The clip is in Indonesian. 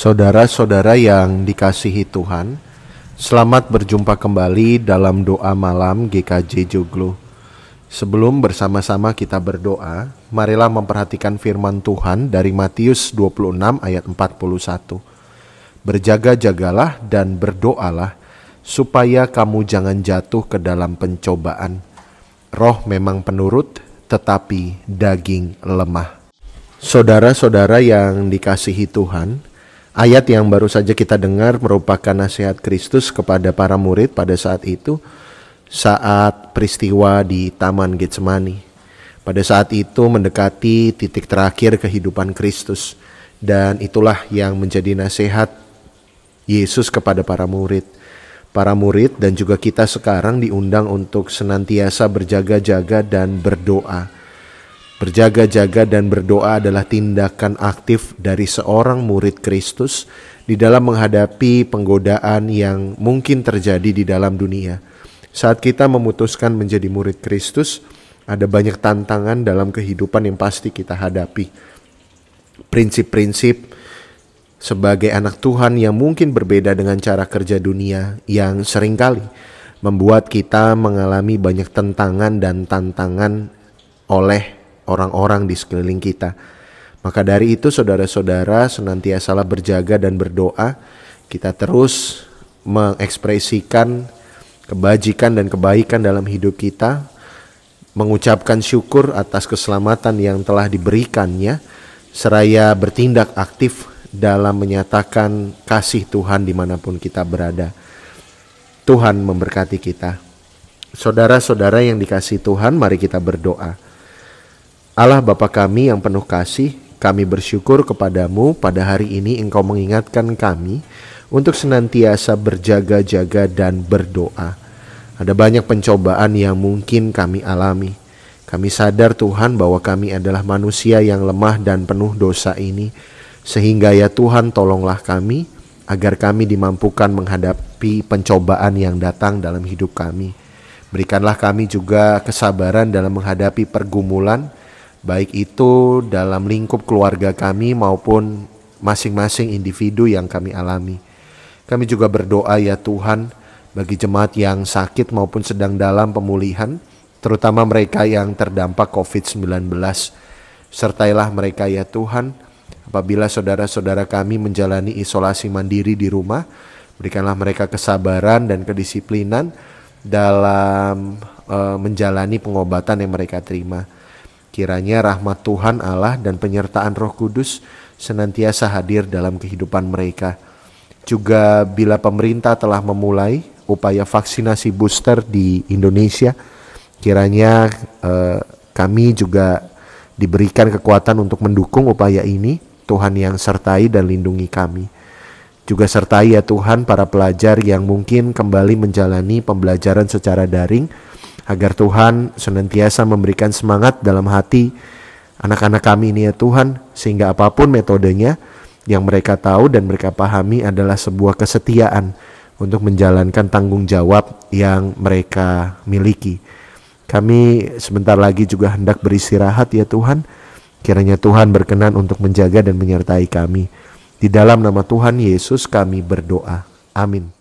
Saudara-saudara yang dikasihi Tuhan, selamat berjumpa kembali dalam doa malam GKJ Joglo. Sebelum bersama-sama kita berdoa, marilah memperhatikan firman Tuhan dari Matius 26 ayat 41. Berjaga-jagalah dan berdoalah supaya kamu jangan jatuh ke dalam pencobaan. Roh memang penurut, tetapi daging lemah. Saudara-saudara yang dikasihi Tuhan, Ayat yang baru saja kita dengar merupakan nasihat Kristus kepada para murid pada saat itu saat peristiwa di Taman Getsemani. Pada saat itu mendekati titik terakhir kehidupan Kristus dan itulah yang menjadi nasihat Yesus kepada para murid. Para murid dan juga kita sekarang diundang untuk senantiasa berjaga-jaga dan berdoa Berjaga-jaga dan berdoa adalah tindakan aktif dari seorang murid Kristus di dalam menghadapi penggodaan yang mungkin terjadi di dalam dunia. Saat kita memutuskan menjadi murid Kristus, ada banyak tantangan dalam kehidupan yang pasti kita hadapi. Prinsip-prinsip sebagai anak Tuhan yang mungkin berbeda dengan cara kerja dunia yang seringkali membuat kita mengalami banyak tantangan dan tantangan oleh orang-orang di sekeliling kita. Maka dari itu saudara-saudara senantiasalah berjaga dan berdoa. Kita terus mengekspresikan kebajikan dan kebaikan dalam hidup kita. Mengucapkan syukur atas keselamatan yang telah diberikannya. Seraya bertindak aktif dalam menyatakan kasih Tuhan dimanapun kita berada. Tuhan memberkati kita. Saudara-saudara yang dikasih Tuhan, mari kita berdoa. Allah Bapa kami yang penuh kasih, kami bersyukur kepadamu pada hari ini engkau mengingatkan kami untuk senantiasa berjaga-jaga dan berdoa. Ada banyak pencobaan yang mungkin kami alami. Kami sadar Tuhan bahwa kami adalah manusia yang lemah dan penuh dosa ini. Sehingga ya Tuhan tolonglah kami agar kami dimampukan menghadapi pencobaan yang datang dalam hidup kami. Berikanlah kami juga kesabaran dalam menghadapi pergumulan, baik itu dalam lingkup keluarga kami maupun masing-masing individu yang kami alami. Kami juga berdoa ya Tuhan bagi jemaat yang sakit maupun sedang dalam pemulihan, terutama mereka yang terdampak COVID-19. Sertailah mereka ya Tuhan apabila saudara-saudara kami menjalani isolasi mandiri di rumah, berikanlah mereka kesabaran dan kedisiplinan dalam uh, menjalani pengobatan yang mereka terima. Kiranya rahmat Tuhan Allah dan penyertaan Roh Kudus senantiasa hadir dalam kehidupan mereka. Juga bila pemerintah telah memulai upaya vaksinasi booster di Indonesia, kiranya eh, kami juga diberikan kekuatan untuk mendukung upaya ini. Tuhan yang sertai dan lindungi kami. Juga sertai ya Tuhan para pelajar yang mungkin kembali menjalani pembelajaran secara daring agar Tuhan senantiasa memberikan semangat dalam hati anak-anak kami ini ya Tuhan, sehingga apapun metodenya yang mereka tahu dan mereka pahami adalah sebuah kesetiaan untuk menjalankan tanggung jawab yang mereka miliki. Kami sebentar lagi juga hendak beristirahat ya Tuhan. Kiranya Tuhan berkenan untuk menjaga dan menyertai kami. Di dalam nama Tuhan Yesus kami berdoa. Amin.